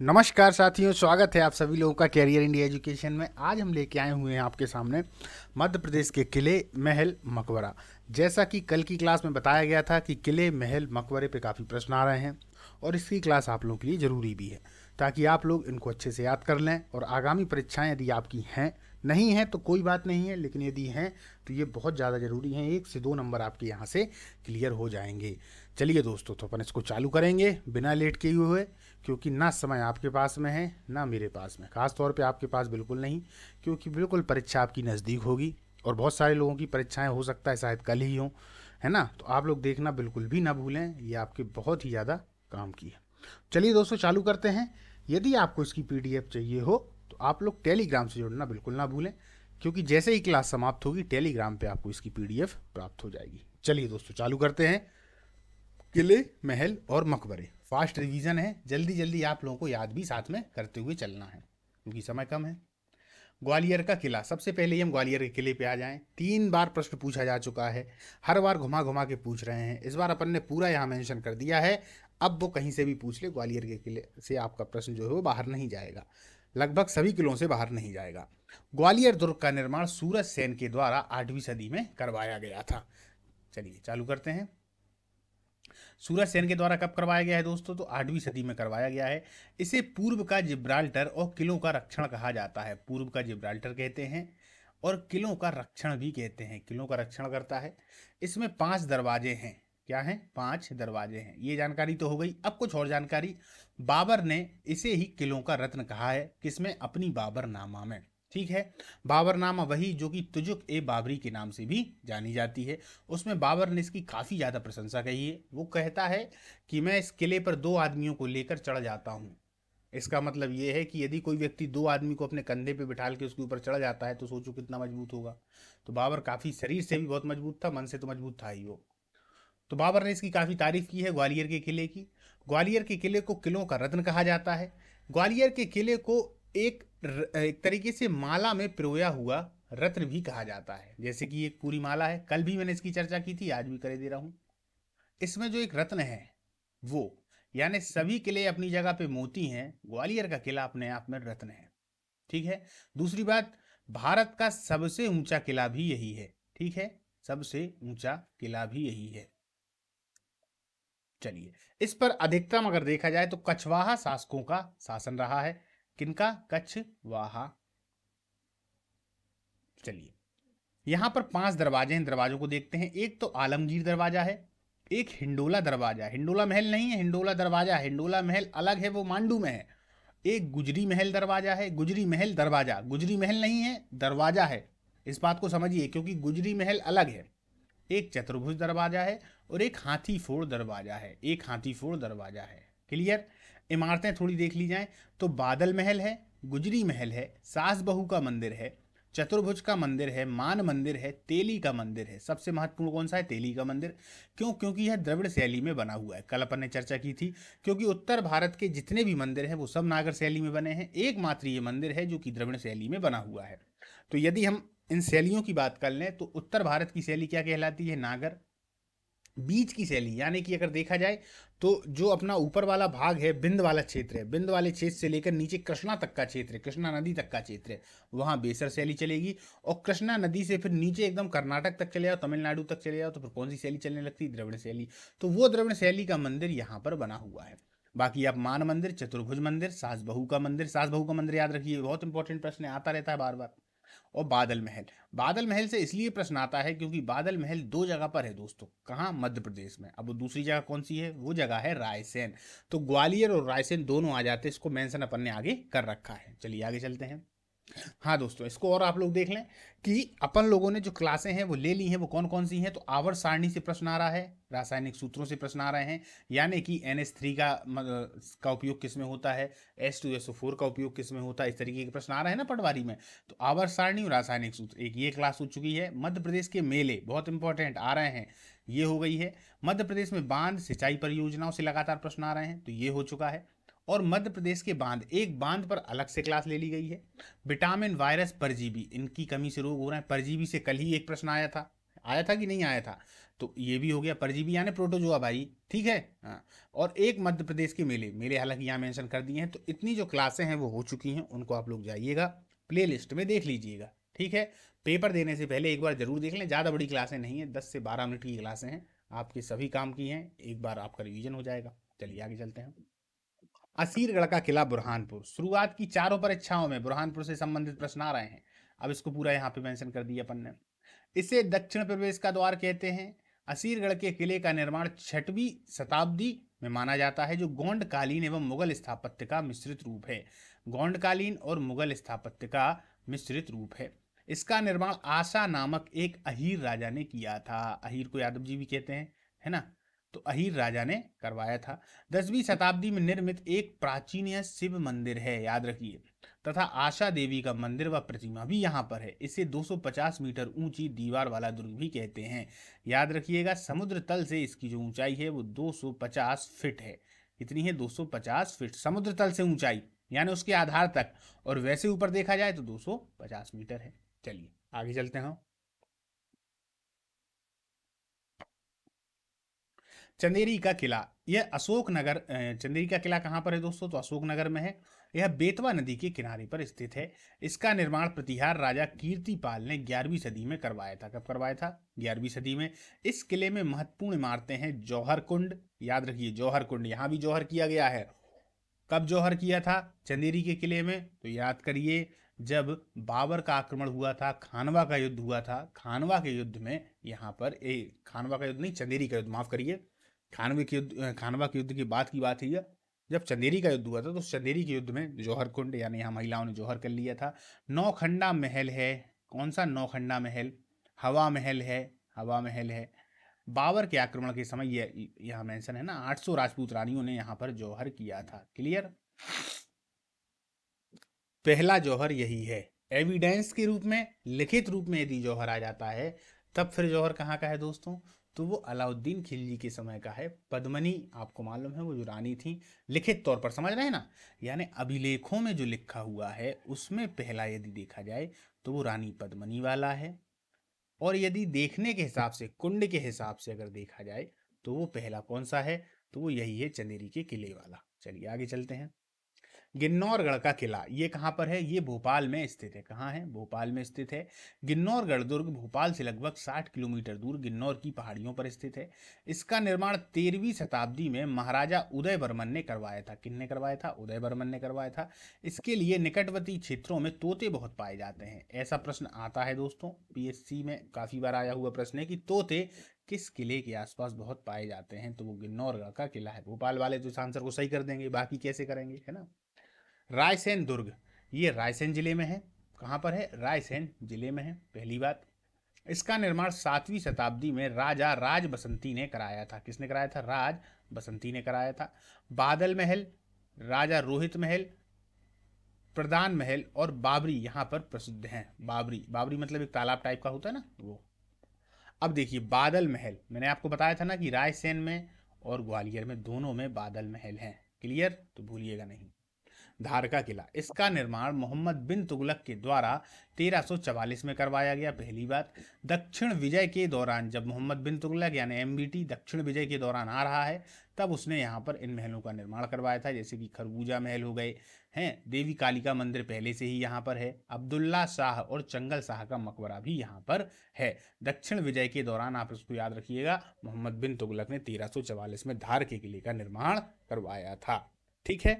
नमस्कार साथियों स्वागत है आप सभी लोगों का कैरियर इंडिया एजुकेशन में आज हम लेके आए हुए हैं आपके सामने मध्य प्रदेश के किले महल मकबरा जैसा कि कल की क्लास में बताया गया था कि किले महल मकबरे पे काफ़ी प्रश्न आ रहे हैं और इसकी क्लास आप लोगों के लिए ज़रूरी भी है ताकि आप लोग इनको अच्छे से याद कर लें और आगामी परीक्षाएँ यदि आपकी हैं नहीं हैं तो कोई बात नहीं है लेकिन यदि हैं तो ये बहुत ज़्यादा ज़रूरी हैं एक से दो नंबर आपके यहाँ से क्लियर हो जाएंगे चलिए दोस्तों तो अपन इसको चालू करेंगे बिना लेट किए हुए क्योंकि ना समय आपके पास में है ना मेरे पास में ख़ास तौर पे आपके पास बिल्कुल नहीं क्योंकि बिल्कुल परीक्षा आपकी नज़दीक होगी और बहुत सारे लोगों की परीक्षाएं हो सकता है शायद कल ही हों है ना तो आप लोग देखना बिल्कुल भी ना भूलें ये आपके बहुत ही ज़्यादा काम की है चलिए दोस्तों चालू करते हैं यदि आपको इसकी पी चाहिए हो तो आप लोग टेलीग्राम से जुड़ना बिल्कुल ना भूलें क्योंकि जैसे ही क्लास समाप्त होगी टेलीग्राम पर आपको इसकी पी प्राप्त हो जाएगी चलिए दोस्तों चालू करते हैं किले महल और मकबरे फास्ट रिवीजन है जल्दी जल्दी आप लोगों को याद भी साथ में करते हुए चलना है क्योंकि समय कम है ग्वालियर का किला सबसे पहले ही हम ग्वालियर के किले पे आ जाएं तीन बार प्रश्न पूछा जा चुका है हर बार घुमा घुमा के पूछ रहे हैं इस बार अपन ने पूरा यहाँ मेंशन कर दिया है अब वो कहीं से भी पूछ ले ग्वालियर के किले से आपका प्रश्न जो है वो बाहर नहीं जाएगा लगभग सभी किलों से बाहर नहीं जाएगा ग्वालियर दुर्ग का निर्माण सूरज सेन के द्वारा आठवीं सदी में करवाया गया था चलिए चालू करते हैं सूरज सेन के द्वारा कब करवाया गया है दोस्तों तो आठवीं सदी में करवाया गया है इसे पूर्व का जिब्राल्टर और किलों का रक्षण कहा जाता है पूर्व का जिब्राल्टर कहते हैं और किलों का रक्षण भी कहते हैं किलों का रक्षण करता है इसमें पांच दरवाजे हैं क्या हैं पांच दरवाजे हैं ये जानकारी तो हो गई अब कुछ और जानकारी बाबर ने इसे ही किलों का रत्न कहा है किसमें अपनी बाबर नामा में ठीक है बाबरनामा वही जो कि तुजुक ए बाबरी के नाम से भी जानी जाती है उसमें बाबर ने इसकी काफ़ी ज़्यादा प्रशंसा कही है वो कहता है कि मैं इस किले पर दो आदमियों को लेकर चढ़ जाता हूँ इसका मतलब ये है कि यदि कोई व्यक्ति दो आदमी को अपने कंधे पे बिठा के उसके ऊपर चढ़ जाता है तो सोचो कितना मजबूत होगा तो बाबर काफ़ी शरीर से भी बहुत मजबूत था मन से तो मजबूत था ही वो तो बाबर ने इसकी काफ़ी तारीफ की है ग्वालियर के किले की ग्वालियर के किले को किलों का रत्न कहा जाता है ग्वालियर के किले को एक एक तरीके से माला में प्रोया हुआ रत्न भी कहा जाता है जैसे कि एक पूरी माला है कल भी मैंने इसकी चर्चा की थी आज भी करे दे रहा हूँ इसमें जो एक रत्न है वो यानी सभी किले अपनी जगह पे मोती हैं ग्वालियर का किला अपने आप में रत्न है ठीक है दूसरी बात भारत का सबसे ऊंचा किला भी यही है ठीक है सबसे ऊंचा किला भी यही है चलिए इस पर अधिकतम अगर देखा जाए तो कछवाहा शासकों का शासन रहा है किनका कच्छ वाहा चलिए यहां पर पांच दरवाजे हैं दरवाजों को देखते हैं एक तो आलमगीर दरवाजा है एक हिंडोला दरवाजा हिंडोला महल नहीं है हिंडोला दरवाजा है हिंडोला महल अलग है वो मांडू में है एक गुजरी महल दरवाजा है गुजरी महल दरवाजा गुजरी महल नहीं है दरवाजा है इस बात को समझिए क्योंकि गुजरी महल अलग है एक चतुर्भुज दरवाजा है और एक हाथी फोड़ दरवाजा है एक हाथी फोड़ दरवाजा है क्लियर इमारतें थोड़ी देख ली जाएं तो बादल महल है गुजरी महल है सास बहू का मंदिर है चतुर्भुज का मंदिर है मान मंदिर है तेली का मंदिर है सबसे महत्वपूर्ण कौन सा है तेली का मंदिर क्यों क्योंकि यह द्रविड़ शैली में बना हुआ है कल अपन ने चर्चा की थी क्योंकि उत्तर भारत के जितने भी मंदिर हैं वो सब नागर शैली में बने हैं एकमात्र ये मंदिर है जो कि द्रविड़ शैली में बना हुआ है तो यदि हम इन शैलियों की बात कर लें तो उत्तर भारत की शैली क्या कहलाती है नागर बीच की शैली यानी कि अगर देखा जाए तो जो अपना ऊपर वाला भाग है बिंद वाला क्षेत्र है बिंद वाले क्षेत्र से लेकर नीचे कृष्णा तक का क्षेत्र है कृष्णा नदी तक का क्षेत्र है वहाँ बेसर शैली चलेगी और कृष्णा नदी से फिर नीचे एकदम कर्नाटक तक चले जाओ तमिलनाडु तक चले जाओ तो फिर कौन सी शैली चलने लगती है द्रविड़ शैली तो वो द्रविड़ शैली का मंदिर यहाँ पर बना हुआ है बाकी आप मान मंदिर चतुर्भुज मंदिर सास बहू का मंदिर सास बहू का मंदिर याद रखिए बहुत इंपॉर्टेंट प्रश्न आता रहता है बार बार और बादल महल बादल महल से इसलिए प्रश्न आता है क्योंकि बादल महल दो जगह पर है दोस्तों कहाँ मध्य प्रदेश में अब दूसरी जगह कौन सी है वो जगह है रायसेन तो ग्वालियर और रायसेन दोनों आ जाते हैं इसको मेंशन अपन ने आगे कर रखा है चलिए आगे चलते हैं हाँ दोस्तों इसको और आप लोग देख लें कि अपन लोगों ने जो क्लासें हैं वो ले ली हैं वो कौन कौन सी हैं तो आवर सारणी से प्रश्न आ रहा है रासायनिक सूत्रों से प्रश्न आ रहे हैं यानी कि एन एस थ्री का का उपयोग किस में होता है एस टू एस फोर का उपयोग किस में होता है इस तरीके के प्रश्न आ रहे हैं ना पटवारी में तो आवर सारणी और रासायनिक सूत्र एक ये क्लास हो चुकी है मध्य प्रदेश के मेले बहुत इंपॉर्टेंट आ रहे हैं ये हो गई है मध्य प्रदेश में बांध सिंचाई परियोजनाओं से लगातार प्रश्न आ रहे हैं तो ये हो चुका है और मध्य प्रदेश के बांध एक बांध पर अलग से क्लास ले ली गई है विटामिन वायरस परजीवी इनकी कमी से रोग हो रहा है परजीवी से कल ही एक प्रश्न आया था आया था कि नहीं आया था तो ये भी हो गया परजीवी यानी प्रोटोजोआ भाई ठीक है हाँ। और एक मध्य प्रदेश के मेले मेले हालांकि यहाँ मेंशन कर दिए हैं तो इतनी जो क्लासें हैं वो हो चुकी हैं उनको आप लोग जाइएगा प्लेलिस्ट में देख लीजिएगा ठीक है पेपर देने से पहले एक बार जरूर देख लें ज़्यादा बड़ी क्लासें नहीं हैं दस से बारह मिनट की क्लासें हैं आपके सभी काम की हैं एक बार आपका रिविजन हो जाएगा चलिए आगे चलते हैं असीरगढ़ का किला बुरहानपुर शुरुआत की चारों परीक्षाओं में बुरहानपुर से संबंधित प्रश्न आ रहे हैं अब इसको पूरा यहाँ पे मेंशन कर दिया अपन ने इसे दक्षिण प्रवेश का द्वार कहते हैं असीरगढ़ के किले का निर्माण छठवीं शताब्दी में माना जाता है जो गौंडकालीन एवं मुगल स्थापत्य का मिश्रित रूप है गौंडकालीन और मुगल स्थापत्य का मिश्रित रूप है इसका निर्माण आशा नामक एक अहीर राजा ने किया था अहीर को यादव जी भी कहते हैं है ना तो अहिर राजा ने करवाया था दसवीं शताब्दी में निर्मित एक प्राचीन शिव मंदिर है याद रखिए तथा आशा देवी का मंदिर व प्रतिमा भी यहाँ पर है इसे 250 मीटर ऊंची दीवार वाला दुर्ग भी कहते हैं याद रखिएगा समुद्र तल से इसकी जो ऊंचाई है वो 250 फीट है कितनी है 250 फीट समुद्र तल से ऊंचाई यानी उसके आधार तक और वैसे ऊपर देखा जाए तो 250 मीटर है चलिए आगे चलते हैं चंदेरी का किला यह अशोकनगर चंदेरी का किला कहाँ पर है दोस्तों तो अशोकनगर में है यह बेतवा नदी के किनारे पर स्थित है इसका निर्माण प्रतिहार राजा कीर्तिपाल ने ग्यारहवीं सदी में करवाया था कब करवाया था ग्यारहवीं सदी में इस किले में महत्वपूर्ण इमारतें हैं जौहर कुंड याद रखिए जौहर कुंड यहाँ भी जौहर किया गया है कब जौहर किया था चंदेरी के किले में तो याद करिए जब बाबर का आक्रमण हुआ था खानवा का युद्ध हुआ था खानवा के युद्ध में यहाँ पर ए खानवा का युद्ध नहीं चंदेरी का युद्ध माफ करिए खानवे के युद्ध खानवा के युद्ध की बात की बात है यह जब चंदेरी का युद्ध हुआ था तो चंदेरी के युद्ध में जौहर कुंड यानी यहाँ महिलाओं ने जौहर कर लिया था नौखंडा महल है कौन सा नौखंडा महल हवा महल है हवा महल है बाबर के आक्रमण के समय यह यहाँ मेंशन है ना 800 राजपूत रानियों ने यहाँ पर जौहर किया था क्लियर पहला जौहर यही है एविडेंस के रूप में लिखित रूप में यदि जौहर आ जाता है तब फिर जौहर कहाँ का है दोस्तों तो वो अलाउद्दीन खिलजी के समय का है पद्मनी आपको मालूम है वो जो रानी थी लिखित तौर पर समझ रहे हैं ना यानी अभिलेखों में जो लिखा हुआ है उसमें पहला यदि देखा जाए तो वो रानी पद्मनी वाला है और यदि देखने के हिसाब से कुंड के हिसाब से अगर देखा जाए तो वो पहला कौन सा है तो वो यही है चंदेरी के किले वाला चलिए आगे चलते हैं गिन्नौरगढ़ का किला ये कहाँ पर है ये भोपाल में स्थित है कहाँ है भोपाल में स्थित है गिन्नौरगढ़ दुर्ग भोपाल से लगभग 60 किलोमीटर दूर गिन्नौर की पहाड़ियों पर स्थित है इसका निर्माण तेरहवीं शताब्दी में महाराजा उदय वर्मन ने करवाया था किन्ने करवाया था उदय वर्मन ने करवाया था इसके लिए निकटवर्ती क्षेत्रों में तोते बहुत पाए जाते हैं ऐसा प्रश्न आता है दोस्तों पी में काफ़ी बार आया हुआ प्रश्न है कि तोते किस किले के आसपास बहुत पाए जाते हैं तो वो गिन्नौरगढ़ का किला है भोपाल वाले तो इस आंसर को सही कर देंगे बाकी कैसे करेंगे है ना रायसेन दुर्ग ये रायसेन जिले में है कहाँ पर है रायसेन जिले में है पहली बात इसका निर्माण सातवीं शताब्दी में राजा राज बसंती ने कराया था किसने कराया था राज बसंती ने कराया था बादल महल राजा रोहित महल प्रधान महल और बाबरी यहाँ पर प्रसिद्ध हैं बाबरी बाबरी मतलब एक तालाब टाइप का होता है ना वो अब देखिए बादल महल मैंने आपको बताया था ना कि रायसेन में और ग्वालियर में दोनों में बादल महल हैं क्लियर तो भूलिएगा नहीं धारका किला इसका निर्माण मोहम्मद बिन तुगलक के द्वारा 1344 में करवाया गया पहली बात दक्षिण विजय के दौरान जब मोहम्मद बिन तुगलक यानी एम दक्षिण विजय के दौरान आ रहा है तब उसने यहाँ पर इन महलों का निर्माण करवाया था जैसे कि खरबूजा महल हो गए हैं देवी कालिका मंदिर पहले से ही यहाँ पर है अब्दुल्ला शाह और चंगल शाह का मकबरा भी यहाँ पर है दक्षिण विजय के दौरान आप इसको याद रखिएगा मोहम्मद बिन तुगलक ने तेरह में धार के किले का निर्माण करवाया था ठीक है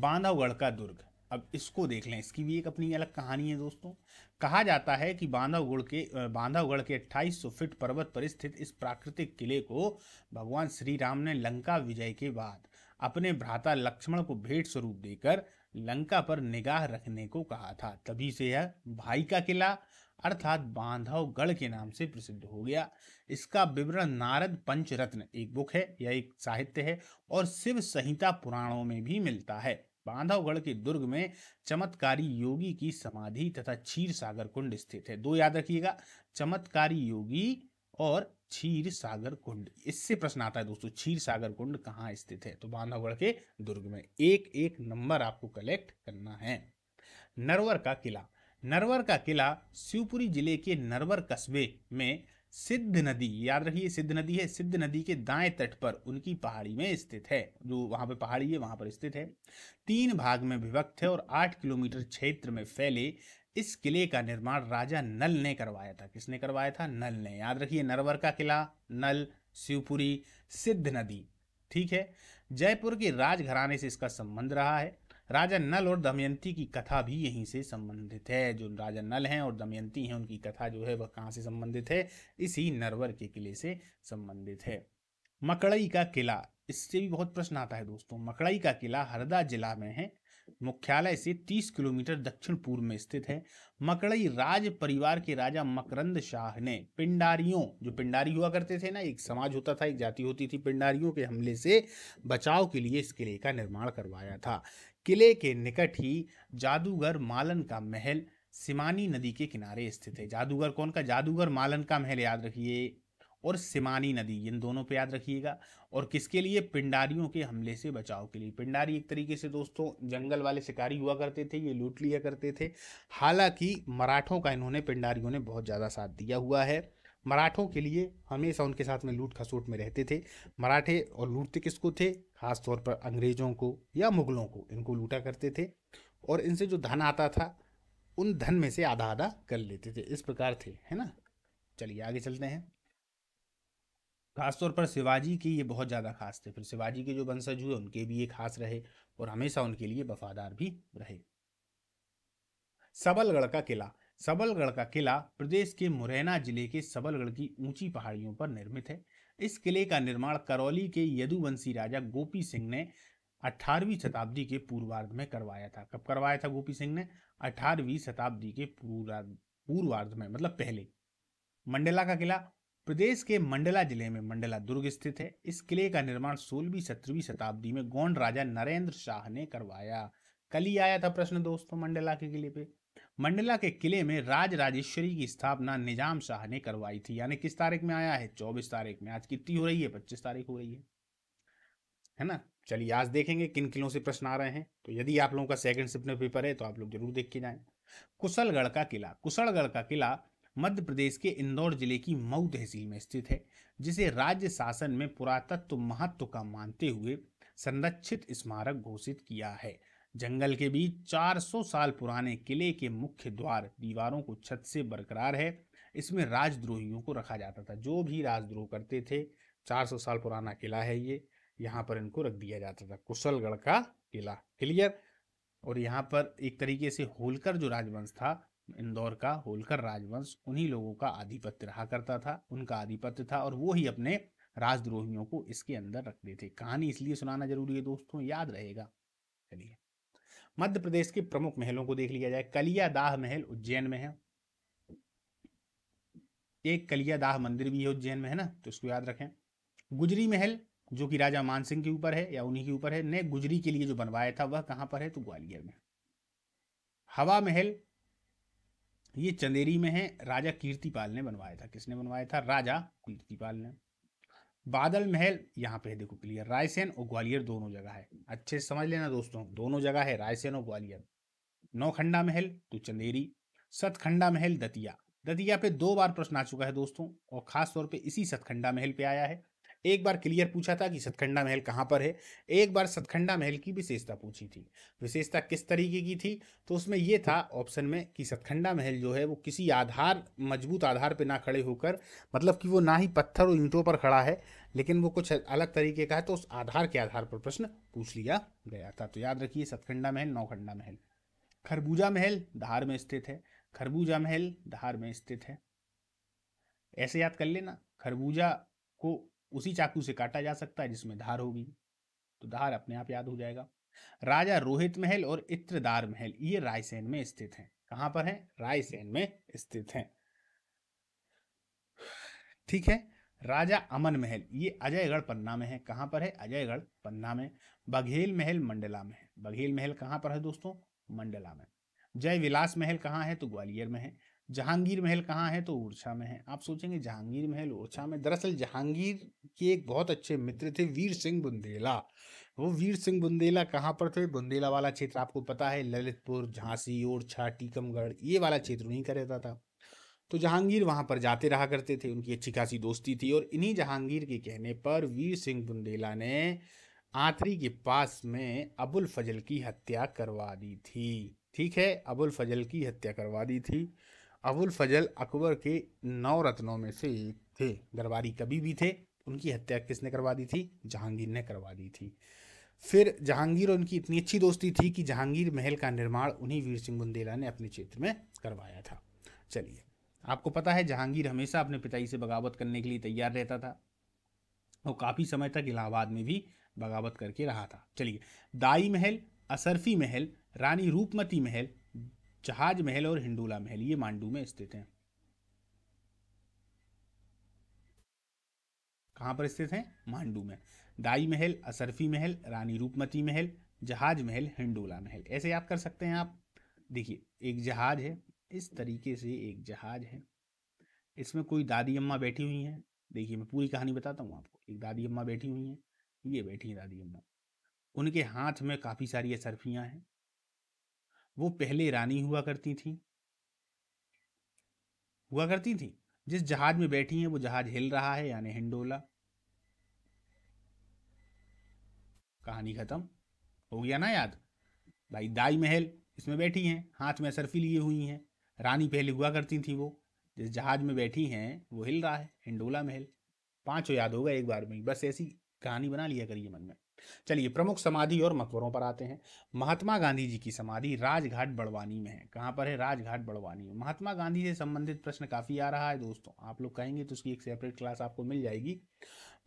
बांधवगढ़ का दुर्ग अब इसको देख लें इसकी भी एक अपनी अलग कहानी है दोस्तों कहा जाता है कि बांधवगढ़ के बांधवगढ़ के 2800 फीट पर्वत पर स्थित इस प्राकृतिक किले को भगवान श्री राम ने लंका विजय के बाद अपने भ्राता लक्ष्मण को भेंट स्वरूप देकर लंका पर निगाह रखने को कहा था तभी से यह भाई का किला अर्थात बांधवगढ़ के नाम से प्रसिद्ध हो गया इसका विवरण नारद पंचरत्न एक बुक है या एक साहित्य है और शिव संहिता पुराणों में भी मिलता है बांधवगढ़ के दुर्ग में चमत्कारी योगी की समाधि तथा क्षीर सागर कुंड स्थित है दो याद रखिएगा चमत्कारी योगी और क्षीर सागर कुंड इससे प्रश्न आता है दोस्तों क्षीर सागर कुंड कहाँ स्थित है तो बांधवगढ़ के दुर्ग में एक एक नंबर आपको कलेक्ट करना है नरवर का किला नरवर का किला शिवपुरी जिले के नरवर कस्बे में सिद्ध नदी याद रखिए सिद्ध नदी है सिद्ध नदी के दाएं तट पर उनकी पहाड़ी में स्थित है जो वहां पर पहाड़ी है वहां पर स्थित है तीन भाग में विभक्त है और आठ किलोमीटर क्षेत्र में फैले इस किले का निर्माण राजा नल ने करवाया था किसने करवाया था नल ने याद रखिए नरवर का किला नल शिवपुरी सिद्ध नदी ठीक है जयपुर के राजघराने से इसका संबंध रहा है राजा नल और दमयंती की कथा भी यहीं से संबंधित है जो राजा नल हैं और दमयंती हैं उनकी कथा जो है वह कहाँ से संबंधित है इसी नरवर के किले से संबंधित है मकड़ई का किला इससे भी बहुत प्रश्न आता है दोस्तों मकड़ई का किला हरदा जिला में है मुख्यालय से 30 किलोमीटर दक्षिण पूर्व में स्थित है मकड़ई राज परिवार के राजा मकरंद शाह ने पिंडारियों जो पिंडारी हुआ करते थे ना एक समाज होता था एक जाति होती थी पिंडारियों के हमले से बचाव के लिए इस किले का निर्माण करवाया था किले के निकट ही जादूगर मालन का महल सिमानी नदी के किनारे स्थित है जादूगर कौन का जादूगर मालन का महल याद रखिए और सिमानी नदी इन दोनों पे याद रखिएगा और किसके लिए पिंडारियों के हमले से बचाव के लिए पिंडारी एक तरीके से दोस्तों जंगल वाले शिकारी हुआ करते थे ये लूट लिया करते थे हालांकि मराठों का इन्होंने पिंडारियों ने बहुत ज़्यादा साथ दिया हुआ है मराठों के लिए हमेशा उनके साथ में लूट खसूट में रहते थे मराठे और लूटते किसको थे खास तौर पर अंग्रेजों को या मुगलों को इनको लूटा करते थे और इनसे जो धन आता था उन धन में से आधा आधा कर लेते थे इस प्रकार थे है ना चलिए आगे चलते हैं खासतौर पर शिवाजी के ये बहुत ज़्यादा खास थे फिर शिवाजी के जो वंशज हुए उनके भी ये खास रहे और हमेशा उनके लिए वफादार भी रहे सबलगढ़ का किला सबलगढ़ का किला प्रदेश के मुरैना जिले के सबलगढ़ की ऊंची पहाड़ियों पर निर्मित है इस किले का निर्माण करौली के यदुवंशी राजा गोपी सिंह ने 18वीं शताब्दी के पूर्वार्ध में करवाया था कब करवाया था गोपी सिंह ने 18वीं शताब्दी के पूर्वार्ध पूर्वार्ध में मतलब पहले मंडला का किला प्रदेश के मंडला जिले में मंडला दुर्ग स्थित है इस किले का निर्माण सोलहवीं सत्रहवीं शताब्दी में गौंड राजा नरेंद्र शाह ने करवाया कल ही आया था प्रश्न दोस्तों मंडला के किले पे मंडला के किले में राज राजेश्वरी की स्थापना निजाम शाह ने करवाई थी यानी किस तारीख में आया है चौबीस तारीख में आज कितनी हो रही है पच्चीस तारीख हो रही है है ना चलिए आज देखेंगे किन किलों से प्रश्न आ रहे हैं तो यदि आप लोगों का सेकंड शिफ्ट में पेपर है तो आप लोग जरूर देख के जाए कुशलगढ़ का किला कुशलगढ़ का किला मध्य प्रदेश के इंदौर जिले की मऊ तहसील में स्थित है जिसे राज्य शासन में पुरातत्व महत्व का मानते हुए संरक्षित स्मारक घोषित किया है जंगल के बीच 400 साल पुराने किले के मुख्य द्वार दीवारों को छत से बरकरार है इसमें राजद्रोहियों को रखा जाता था जो भी राजद्रोह करते थे 400 साल पुराना किला है ये यहाँ पर इनको रख दिया जाता था कुशलगढ़ का किला क्लियर और यहाँ पर एक तरीके से होलकर जो राजवंश था इंदौर का होलकर राजवंश उन्हीं लोगों का आधिपत्य रहा करता था उनका आधिपत्य था और वो ही अपने राजद्रोहियों को इसके अंदर रखते थे कहानी इसलिए सुनाना जरूरी है दोस्तों याद रहेगा चलिए मध्य प्रदेश के प्रमुख महलों को देख लिया जाए कलियादाह महल उज्जैन में है एक कलियादाह मंदिर भी है उज्जैन में है ना तो इसको याद रखें गुजरी महल जो कि राजा मानसिंह के ऊपर है या उन्हीं के ऊपर है ने गुजरी के लिए जो बनवाया था वह कहाँ पर है तो ग्वालियर में हवा महल ये चंदेरी में है राजा कीर्तिपाल ने बनवाया था किसने बनवाया था राजा कीर्तिपाल ने बादल महल यहाँ पे है देखो क्लियर रायसेन और ग्वालियर दोनों जगह है अच्छे से समझ लेना दोस्तों दोनों जगह है रायसेन और ग्वालियर नौखंडा महल तो चंदेरी सतखंडा महल दतिया दतिया पे दो बार प्रश्न आ चुका है दोस्तों और खास तौर पे इसी सतखंडा महल पे आया है एक बार क्लियर पूछा था कि सतखंडा महल कहाँ पर है एक बार सतखंडा महल की विशेषता पूछी थी विशेषता किस तरीके की थी तो उसमें ये था ऑप्शन में कि सतखंडा महल जो है वो किसी आधार मजबूत आधार पर ना खड़े होकर मतलब कि वो ना ही पत्थर और ईंटों पर खड़ा है लेकिन वो कुछ अलग तरीके का है तो उस आधार के आधार पर प्रश्न पूछ लिया गया था तो याद रखिए सतखंडा महल नौखंडा महल खरबूजा महल धार में स्थित है खरबूजा महल धार में स्थित है ऐसे याद कर लेना खरबूजा को उसी चाकू से काटा जा सकता है जिसमें धार होगी तो धार अपने आप याद हो जाएगा राजा रोहित महल और इत्रदार महल ये रायसेन में स्थित हैं कहां पर हैं रायसेन में स्थित हैं ठीक है राजा अमन महल ये अजयगढ़ पन्ना में है कहां पर है अजयगढ़ पन्ना में बघेल महल मंडला में है बघेल महल कहां पर है दोस्तों मंडला में जय विलास महल कहाँ है तो ग्वालियर में है जहांगीर महल कहाँ है तो ओरछा में है आप सोचेंगे जहांगीर महल ओरछा में दरअसल जहांगीर के एक बहुत अच्छे मित्र थे वीर सिंह बुंदेला वो वीर सिंह बुंदेला कहाँ पर थे बुंदेला वाला क्षेत्र आपको पता है ललितपुर झांसी ओरछा टीकमगढ़ ये वाला क्षेत्र उन्हीं का रहता था तो जहांगीर वहाँ पर जाते रहा करते थे उनकी अच्छी खासी दोस्ती थी और इन्हीं जहांगीर के कहने पर वीर सिंह बुंदेला ने आंतरी के पास में अबुल फजल की हत्या करवा दी थी ठीक है अबुल फजल की हत्या करवा दी थी अबुल फजल अकबर के नौ रत्नों में से एक थे दरबारी कभी भी थे उनकी हत्या किसने करवा दी थी जहांगीर ने करवा दी थी फिर जहांगीर और उनकी इतनी अच्छी दोस्ती थी कि जहांगीर महल का निर्माण उन्हीं वीर सिंह बुंदेला ने अपने क्षेत्र में करवाया था चलिए आपको पता है जहांगीर हमेशा अपने पिताजी से बगावत करने के लिए तैयार रहता था और काफ़ी समय तक इलाहाबाद में भी बगावत करके रहा था चलिए दाई महल असरफी महल रानी रूपमती महल जहाज महल और हिंडोला महल ये मांडू में स्थित हैं कहाँ पर स्थित हैं मांडू में दाई महल असरफी महल रानी रूपमती महल जहाज महल हिंडोला महल ऐसे आप कर सकते हैं आप देखिए एक जहाज है इस तरीके से एक जहाज है इसमें कोई दादी अम्मा बैठी हुई हैं देखिए मैं पूरी कहानी बताता हूँ आपको एक दादी अम्मा बैठी हुई हैं ये बैठी हैं दादी अम्मा उनके हाथ में काफ़ी सारी असरफियाँ हैं वो पहले रानी हुआ करती थी हुआ करती थी जिस जहाज में बैठी हैं वो जहाज हिल रहा है यानी हिंडोला कहानी खत्म हो गया ना याद भाई दाई महल इसमें बैठी हैं हाथ में सरफी लिए हुई हैं रानी पहले हुआ करती थी वो जिस जहाज में बैठी हैं वो हिल रहा है हिंडोला महल पांचों याद होगा एक बार में बस ऐसी कहानी बना लिया करिए मन में चलिए प्रमुख समाधि और मकबरों पर आते हैं महात्मा गांधी जी की समाधि राजघाट बड़वानी में है कहाँ पर है राजघाट बड़वानी में महात्मा गांधी से संबंधित प्रश्न काफ़ी आ रहा है दोस्तों आप लोग कहेंगे तो उसकी एक सेपरेट क्लास आपको मिल जाएगी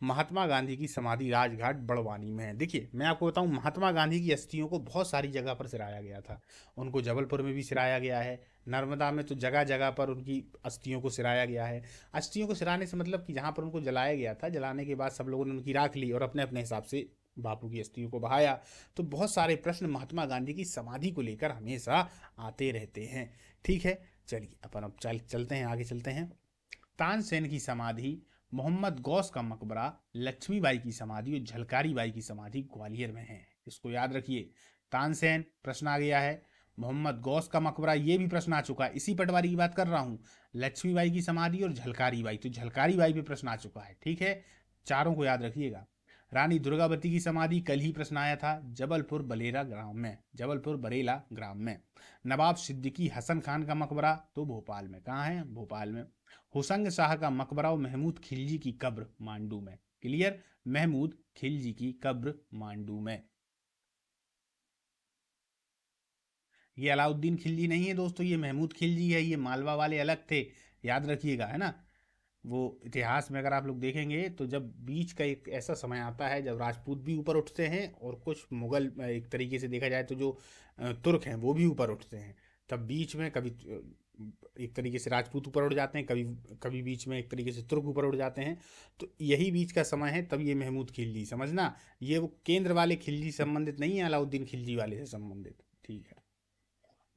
महात्मा गांधी की समाधि राजघाट बड़वानी में है देखिए मैं आपको बताऊँ महात्मा गांधी की अस्थियों को बहुत सारी जगह पर सिराया गया था उनको जबलपुर में भी सिराया गया है नर्मदा में तो जगह जगह पर उनकी अस्थियों को सिराया गया है अस्थियों को सिराने से मतलब कि जहाँ पर उनको जलाया गया था जलाने के बाद सब लोगों ने उनकी राख ली और अपने अपने हिसाब से बापू की अस्थियों को बहाया तो बहुत सारे प्रश्न महात्मा गांधी की समाधि को लेकर हमेशा आते रहते हैं ठीक है चलिए अपन अब चल चलते हैं आगे चलते हैं तानसेन की समाधि मोहम्मद गौस का मकबरा लक्ष्मीबाई की समाधि और झलकारी बाई की समाधि ग्वालियर में है इसको याद रखिए तानसेन प्रश्न आ गया है मोहम्मद गौस का मकबरा ये भी प्रश्न आ चुका है इसी पटवारी की बात कर रहा हूँ लक्ष्मीबाई की समाधि और झलकारी बाई तो झलकारी बाई भी प्रश्न आ चुका है ठीक है चारों को याद रखिएगा रानी दुर्गावती की समाधि कल ही प्रश्न आया था जबलपुर बलेरा ग्राम में जबलपुर बरेला ग्राम में नवाब सिद्दीकी हसन खान का मकबरा तो भोपाल में कहाँ है भोपाल में हुसंग शाह का मकबरा और महमूद खिलजी की कब्र मांडू में क्लियर महमूद खिलजी की कब्र मांडू में ये अलाउद्दीन खिलजी नहीं है दोस्तों ये महमूद खिलजी है ये मालवा वाले अलग थे याद रखिएगा है ना वो इतिहास में अगर आप लोग देखेंगे तो जब बीच का एक ऐसा समय आता है जब राजपूत भी ऊपर उठते हैं और कुछ मुगल एक तरीके से देखा जाए तो जो तुर्क हैं वो भी ऊपर उठते हैं तब बीच में कभी एक तरीके से राजपूत ऊपर उठ जाते हैं कभी कभी बीच में एक तरीके से तुर्क ऊपर उठ जाते हैं तो यही बीच का समय है तब ये महमूद खिलजी समझना ये वो केंद्र वाले खिलजी संबंधित नहीं है अलाउद्दीन खिलजी वाले से संबंधित ठीक है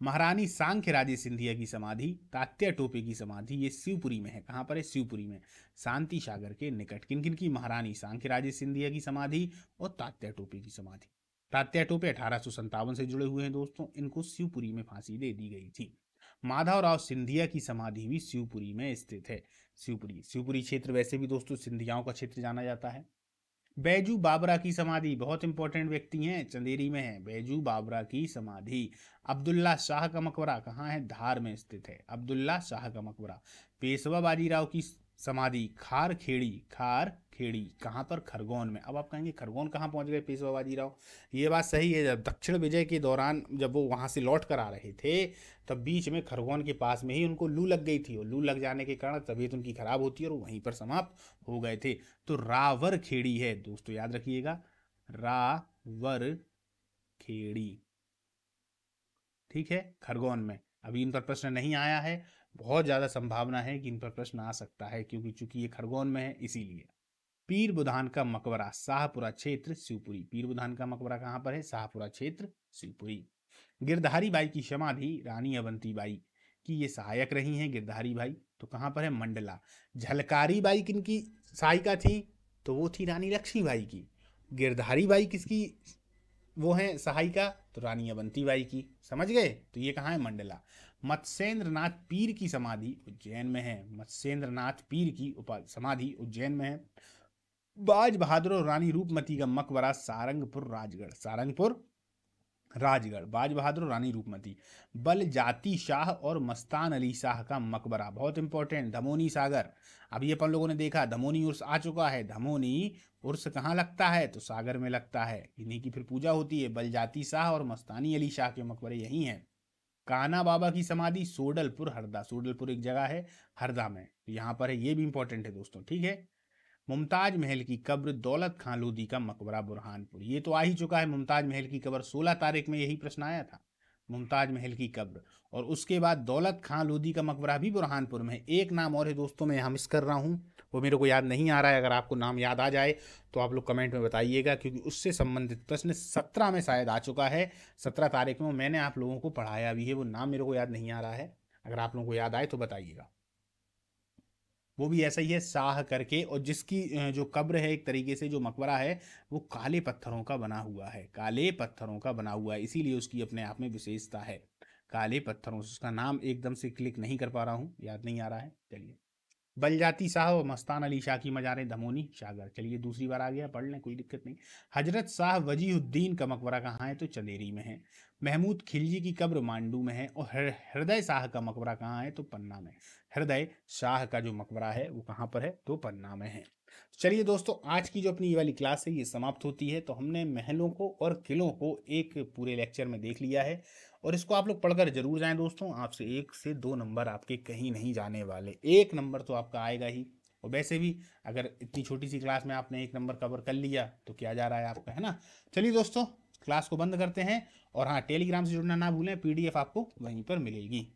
महारानी सांख्य राजे सिंधिया की समाधि कात्या टोपे की समाधि ये शिवपुरी में है कहाँ पर है शिवपुरी में शांति सागर के निकट किन किन की महारानी सांख्य राजे सिंधिया की समाधि और तात्या टोपे की समाधि तात्या टोपे अठारह से जुड़े हुए हैं दोस्तों इनको शिवपुरी में फांसी दे दी गई थी माधवराव सिंधिया की समाधि भी शिवपुरी में स्थित है शिवपुरी शिवपुरी क्षेत्र वैसे भी दोस्तों सिंधियाओं का क्षेत्र जाना जाता है बैजू बाबरा की समाधि बहुत इंपॉर्टेंट व्यक्ति हैं चंदेरी में है बैजू बाबरा की समाधि अब्दुल्ला शाह का मकबरा कहाँ है धार में स्थित है अब्दुल्ला शाह का मकबरा पेशवा बाजीराव की समाधि खार खेड़ी खार खेड़ी कहाँ पर खरगोन में अब आप कहेंगे खरगोन कहाँ पहुँच गए पेश बाबाजी राव ये बात सही है जब दक्षिण विजय के दौरान जब वो वहाँ से लौट कर आ रहे थे तब बीच में खरगोन के पास में ही उनको लू लग गई थी और लू लग जाने के कारण तबीयत उनकी खराब होती है और वहीं पर समाप्त हो गए थे तो रावर खेड़ी है दोस्तों याद रखिएगा रावर खेड़ी ठीक है खरगोन में अभी इन पर प्रश्न नहीं आया है बहुत ज़्यादा संभावना है कि इन पर प्रश्न आ सकता है क्योंकि चूंकि ये खरगोन में है इसीलिए पीर बुधान का मकबरा शाहपुरा क्षेत्र शिवपुरी पीर बुधान का मकबरा कहाँ पर है शाहपुरा क्षेत्र शिवपुरी गिरधारी बाई की समाधि रानी अवंती बाई की ये सहायक रही हैं गिरधारी बाई तो कहाँ पर है मंडला झलकारी बाई किनकी सहायिका थी तो वो थी रानी लक्ष्मी बाई की गिरधारी बाई किसकी वो हैं सहायिका तो रानी अवंती बाई की समझ गए तो ये कहाँ है मंडला मत्स्येंद्र नाथ पीर की समाधि उज्जैन में है मत्स्येंद्र नाथ पीर की उपाधि समाधि उज्जैन में है बाज बहादुर और रानी रूपमती का मकबरा सारंगपुर राजगढ़ सारंगपुर राजगढ़ बाज बहादुर रानी रूपमती बल जाति शाह और मस्तान अली शाह का मकबरा बहुत इंपॉर्टेंट धमोनी सागर अभी अपन लोगों ने देखा धमोनी उर्स आ चुका है धमोनी उर्स कहाँ लगता है तो सागर में लगता है इन्हीं की फिर पूजा होती है बल जाति शाह और मस्तानी अली शाह के मकबरे यही हैं काना बाबा की समाधि सोडलपुर हरदा सोडलपुर एक जगह है हरदा में तो यहाँ पर है ये भी इंपॉर्टेंट है दोस्तों ठीक है मुमताज महल की कब्र दौलत खां लोदी का मकबरा बुरहानपुर ये तो आ ही चुका है मुमताज महल की कब्र 16 तारीख में यही प्रश्न आया था मुमताज महल की कब्र और उसके बाद दौलत खां लोदी का मकबरा भी बुरहानपुर में एक नाम और है दोस्तों मैं यहाँ मिस कर रहा हूँ वो मेरे को याद नहीं आ रहा है अगर आपको नाम याद आ जाए तो आप लोग कमेंट में बताइएगा क्योंकि उससे संबंधित प्रश्न सत्रह में शायद आ चुका है सत्रह तारीख में मैंने आप लोगों को पढ़ाया भी है वो नाम मेरे को याद नहीं आ रहा है अगर आप लोगों को याद आए तो बताइएगा वो भी ऐसा ही है साह करके और जिसकी जो कब्र है एक तरीके से जो मकबरा है वो काले पत्थरों का बना हुआ है काले पत्थरों का बना हुआ है इसीलिए उसकी अपने आप में विशेषता है काले पत्थरों से उसका नाम एकदम से क्लिक नहीं कर पा रहा हूँ याद नहीं आ रहा है चलिए बलजाती शाह और मस्तान अली शाह की मजारे धमोनी शागर चलिए दूसरी बार आ गया पढ़ लें कोई दिक्कत नहीं हजरत शाह वजीहुद्दीन का मकबरा कहाँ है तो चंदेरी में है महमूद खिलजी की कब्र मांडू में है और हृदय शाह का मकबरा कहाँ है तो पन्ना में हृदय शाह का जो मकबरा है वो कहाँ पर है तो पन्ना में है चलिए दोस्तों आज की जो अपनी ये वाली क्लास है ये समाप्त होती है तो हमने महलों को और किलों को एक पूरे लेक्चर में देख लिया है और इसको आप लोग पढ़कर जरूर जाएं दोस्तों आपसे एक से दो नंबर आपके कहीं नहीं जाने वाले एक नंबर तो आपका आएगा ही और वैसे भी अगर इतनी छोटी सी क्लास में आपने एक नंबर कवर कर लिया तो क्या जा रहा है आपका है ना चलिए दोस्तों क्लास को बंद करते हैं और हाँ टेलीग्राम से जुड़ना ना भूलें पीडीएफ आपको वहीं पर मिलेगी